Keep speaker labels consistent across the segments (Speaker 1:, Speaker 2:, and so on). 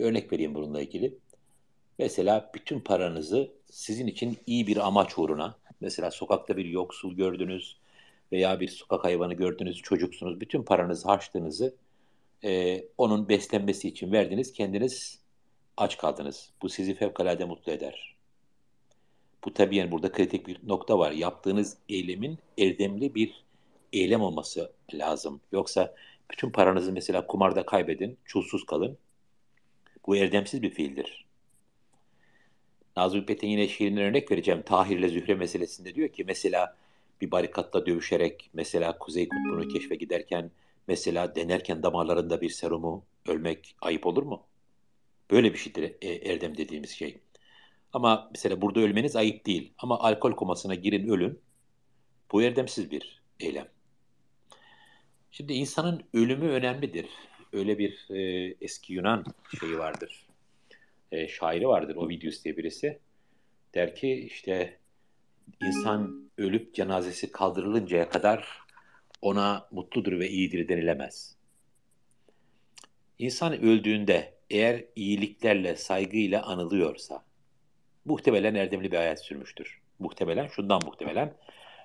Speaker 1: Bir örnek vereyim bununla ilgili. Mesela bütün paranızı sizin için iyi bir amaç uğruna, mesela sokakta bir yoksul gördünüz veya bir sokak hayvanı gördünüz, çocuksunuz, bütün paranızı, harçlığınızı e, onun beslenmesi için verdiniz, kendiniz aç kaldınız. Bu sizi fevkalade mutlu eder. Bu tabii yani burada kritik bir nokta var. Yaptığınız eylemin erdemli bir eylem olması lazım. Yoksa bütün paranızı mesela kumarda kaybedin, çulsuz kalın. Bu erdemsiz bir fiildir. Nazım Hikmet'in yine şiirinden örnek vereceğim. Tahir ile Zühre meselesinde diyor ki mesela bir barikatla dövüşerek, mesela Kuzey Kutbu'nu keşfe giderken, mesela denerken damarlarında bir serumu ölmek ayıp olur mu? Böyle bir şeydir e, erdem dediğimiz şey. Ama mesela burada ölmeniz ayıp değil. Ama alkol komasına girin ölün. Bu erdemsiz bir eylem. Şimdi insanın ölümü önemlidir öyle bir e, eski Yunan şeyi vardır. E, şairi vardır Ovidius diye birisi. Der ki işte insan ölüp cenazesi kaldırılıncaya kadar ona mutludur ve iyidir denilemez. İnsan öldüğünde eğer iyiliklerle, saygıyla anılıyorsa muhtemelen erdemli bir hayat sürmüştür. Muhtemelen şundan muhtemelen.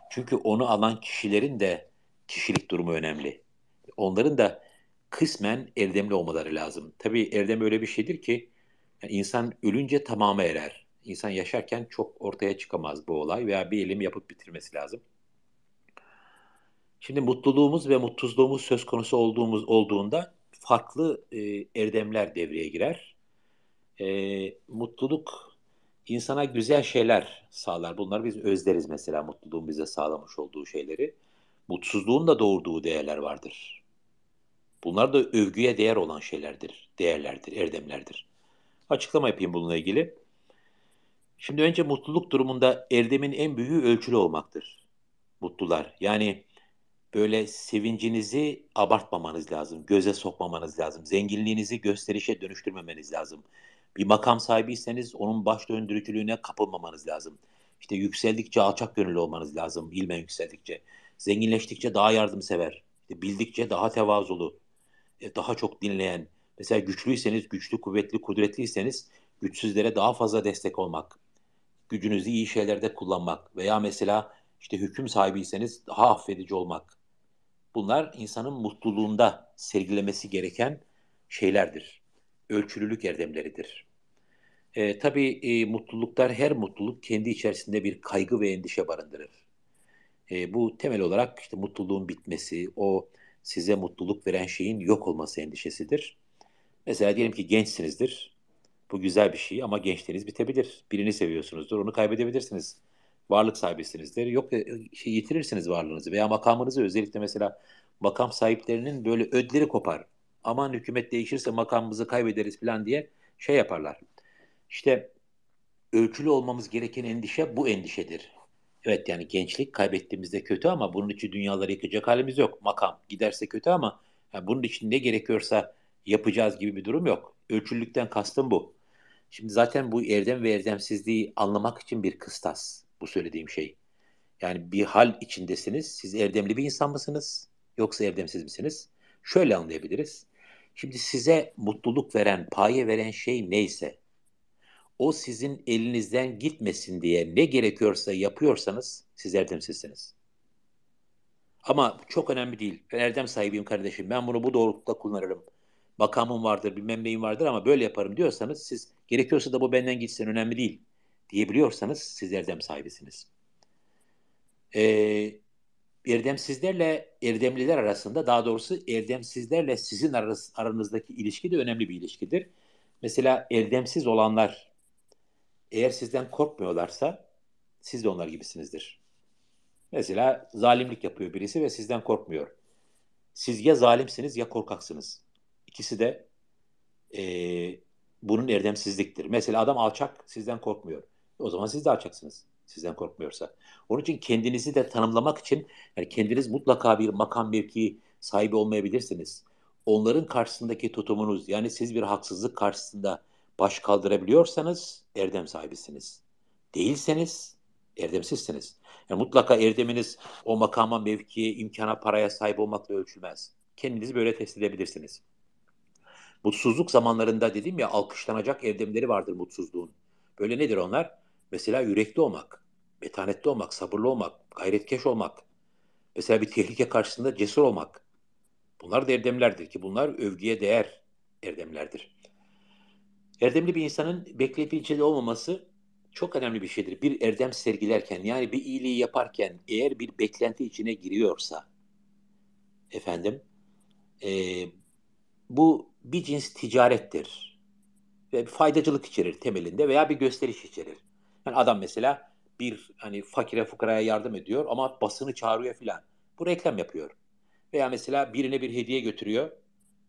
Speaker 1: Çünkü onu alan kişilerin de kişilik durumu önemli. Onların da kısmen erdemli olmaları lazım. Tabii erdem öyle bir şeydir ki yani insan ölünce tamamı erer. İnsan yaşarken çok ortaya çıkamaz bu olay veya bir elimi yapıp bitirmesi lazım. Şimdi mutluluğumuz ve mutsuzluğumuz söz konusu olduğumuz olduğunda farklı e, erdemler devreye girer. E, mutluluk insana güzel şeyler sağlar. Bunları biz özleriz mesela mutluluğun bize sağlamış olduğu şeyleri. Mutsuzluğun da doğurduğu değerler vardır. Bunlar da övgüye değer olan şeylerdir, değerlerdir, erdemlerdir. Açıklama yapayım bununla ilgili. Şimdi önce mutluluk durumunda erdemin en büyüğü ölçülü olmaktır. Mutlular. Yani böyle sevincinizi abartmamanız lazım, göze sokmamanız lazım, zenginliğinizi gösterişe dönüştürmemeniz lazım. Bir makam sahibiyseniz onun baş döndürücülüğüne kapılmamanız lazım. İşte yükseldikçe alçak gönüllü olmanız lazım, ilme yükseldikçe. Zenginleştikçe daha yardımsever, işte bildikçe daha tevazulu, e, daha çok dinleyen, mesela güçlüyseniz, güçlü, kuvvetli, kudretliyseniz güçsüzlere daha fazla destek olmak, gücünüzü iyi şeylerde kullanmak veya mesela işte hüküm sahibiyseniz daha affedici olmak. Bunlar insanın mutluluğunda sergilemesi gereken şeylerdir. Ölçülülük erdemleridir. E, tabii e, mutluluklar, her mutluluk kendi içerisinde bir kaygı ve endişe barındırır. E, bu temel olarak işte mutluluğun bitmesi, o size mutluluk veren şeyin yok olması endişesidir. Mesela diyelim ki gençsinizdir. Bu güzel bir şey ama gençliğiniz bitebilir. Birini seviyorsunuzdur, onu kaybedebilirsiniz. Varlık sahibisinizdir. Yok e, şey yitirirsiniz varlığınızı veya makamınızı. Özellikle mesela makam sahiplerinin böyle ödleri kopar. Aman hükümet değişirse makamımızı kaybederiz falan diye şey yaparlar. İşte ölçülü olmamız gereken endişe bu endişedir. Evet yani gençlik kaybettiğimizde kötü ama bunun için dünyaları yıkacak halimiz yok. Makam giderse kötü ama yani bunun için ne gerekiyorsa yapacağız gibi bir durum yok. Ölçülükten kastım bu. Şimdi zaten bu erdem ve erdemsizliği anlamak için bir kıstas bu söylediğim şey. Yani bir hal içindesiniz. Siz erdemli bir insan mısınız yoksa erdemsiz misiniz? Şöyle anlayabiliriz. Şimdi size mutluluk veren, paye veren şey neyse o sizin elinizden gitmesin diye ne gerekiyorsa yapıyorsanız siz erdemsizsiniz. Ama çok önemli değil. Ben erdem sahibiyim kardeşim. Ben bunu bu doğrultuda kullanırım. Makamım vardır, bir neyim vardır ama böyle yaparım diyorsanız siz gerekiyorsa da bu benden gitsin önemli değil diyebiliyorsanız siz erdem sahibisiniz. Ee, erdemsizlerle erdemliler arasında daha doğrusu erdemsizlerle sizin aranızdaki ilişki de önemli bir ilişkidir. Mesela erdemsiz olanlar eğer sizden korkmuyorlarsa siz de onlar gibisinizdir. Mesela zalimlik yapıyor birisi ve sizden korkmuyor. Siz ya zalimsiniz ya korkaksınız. İkisi de e, bunun erdemsizliktir. Mesela adam alçak sizden korkmuyor. O zaman siz de alçaksınız sizden korkmuyorsa. Onun için kendinizi de tanımlamak için yani kendiniz mutlaka bir makam mevki sahibi olmayabilirsiniz. Onların karşısındaki tutumunuz yani siz bir haksızlık karşısında baş kaldırabiliyorsanız erdem sahibisiniz. Değilseniz erdemsizsiniz. Yani mutlaka erdeminiz o makama, mevkiye, imkana, paraya sahip olmakla ölçülmez. Kendinizi böyle test edebilirsiniz. Mutsuzluk zamanlarında dedim ya alkışlanacak erdemleri vardır mutsuzluğun. Böyle nedir onlar? Mesela yürekli olmak, metanetli olmak, sabırlı olmak, gayretkeş olmak. Mesela bir tehlike karşısında cesur olmak. Bunlar da erdemlerdir ki bunlar övgüye değer erdemlerdir. Erdemli bir insanın bekleyip olmaması çok önemli bir şeydir. Bir erdem sergilerken yani bir iyiliği yaparken eğer bir beklenti içine giriyorsa efendim e, bu bir cins ticarettir. Ve bir faydacılık içerir temelinde veya bir gösteriş içerir. Yani adam mesela bir hani fakire fukaraya yardım ediyor ama basını çağırıyor filan. Bu reklam yapıyor. Veya mesela birine bir hediye götürüyor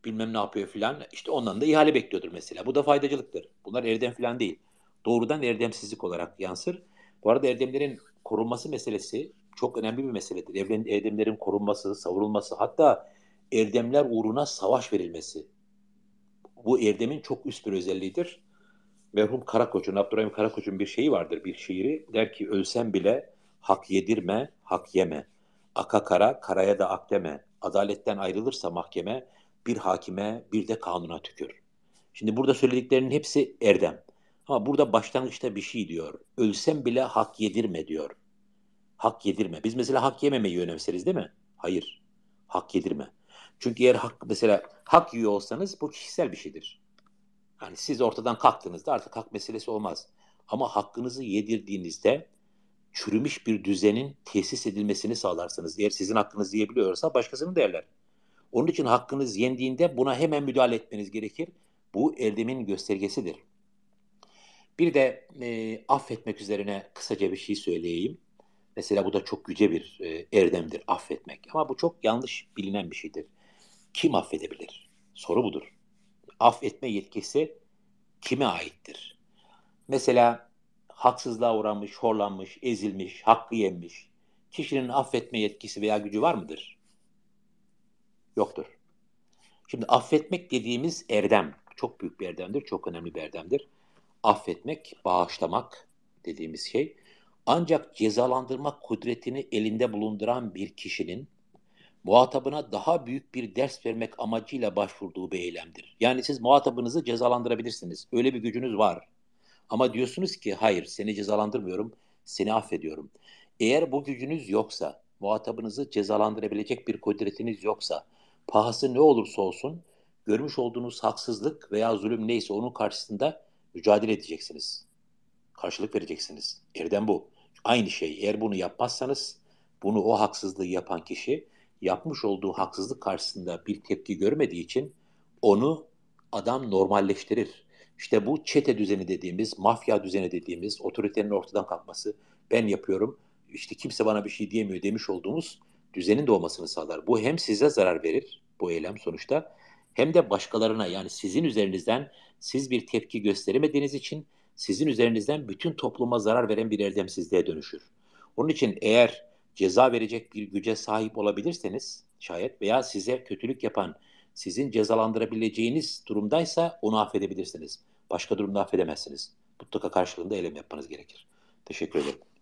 Speaker 1: bilmem ne yapıyor filan. İşte ondan da ihale bekliyordur mesela. Bu da faydacılıktır. Bunlar erdem filan değil. Doğrudan erdemsizlik olarak yansır. Bu arada erdemlerin korunması meselesi çok önemli bir meseledir. Erdemlerin korunması, savunulması hatta erdemler uğruna savaş verilmesi. Bu erdemin çok üst bir özelliğidir. Merhum Karakoç'un, Abdurrahim Karakoç'un bir şeyi vardır, bir şiiri. Der ki ölsem bile hak yedirme, hak yeme. Aka kara, karaya da ak deme. Adaletten ayrılırsa mahkeme, bir hakime, bir de kanuna tükür. Şimdi burada söylediklerinin hepsi erdem. Ama burada başlangıçta bir şey diyor. Ölsem bile hak yedirme diyor. Hak yedirme. Biz mesela hak yememeyi önemseriz değil mi? Hayır. Hak yedirme. Çünkü eğer hak mesela hak yiyor olsanız bu kişisel bir şeydir. Yani siz ortadan kalktığınızda artık hak meselesi olmaz. Ama hakkınızı yedirdiğinizde çürümüş bir düzenin tesis edilmesini sağlarsınız. Eğer sizin hakkınızı yiyebiliyorsa başkasının değerler. Onun için hakkınız yendiğinde buna hemen müdahale etmeniz gerekir. Bu erdemin göstergesidir. Bir de e, affetmek üzerine kısaca bir şey söyleyeyim. Mesela bu da çok yüce bir e, erdemdir affetmek. Ama bu çok yanlış bilinen bir şeydir. Kim affedebilir? Soru budur. Affetme yetkisi kime aittir? Mesela haksızlığa uğramış, horlanmış, ezilmiş, hakkı yenmiş kişinin affetme yetkisi veya gücü var mıdır? yoktur. Şimdi affetmek dediğimiz erdem çok büyük bir erdemdir, çok önemli bir erdemdir. Affetmek, bağışlamak dediğimiz şey ancak cezalandırma kudretini elinde bulunduran bir kişinin muhatabına daha büyük bir ders vermek amacıyla başvurduğu bir eylemdir. Yani siz muhatabınızı cezalandırabilirsiniz. Öyle bir gücünüz var. Ama diyorsunuz ki hayır seni cezalandırmıyorum, seni affediyorum. Eğer bu gücünüz yoksa, muhatabınızı cezalandırabilecek bir kudretiniz yoksa, pahası ne olursa olsun görmüş olduğunuz haksızlık veya zulüm neyse onun karşısında mücadele edeceksiniz. Karşılık vereceksiniz. Erdem bu. Aynı şey. Eğer bunu yapmazsanız bunu o haksızlığı yapan kişi yapmış olduğu haksızlık karşısında bir tepki görmediği için onu adam normalleştirir. İşte bu çete düzeni dediğimiz, mafya düzeni dediğimiz, otoritenin ortadan kalkması, ben yapıyorum, işte kimse bana bir şey diyemiyor demiş olduğumuz düzenin doğmasını sağlar. Bu hem size zarar verir bu eylem sonuçta hem de başkalarına yani sizin üzerinizden siz bir tepki gösteremediğiniz için sizin üzerinizden bütün topluma zarar veren bir erdemsizliğe dönüşür. Onun için eğer ceza verecek bir güce sahip olabilirseniz şayet veya size kötülük yapan sizin cezalandırabileceğiniz durumdaysa onu affedebilirsiniz. Başka durumda affedemezsiniz. Mutlaka karşılığında eylem yapmanız gerekir. Teşekkür ederim.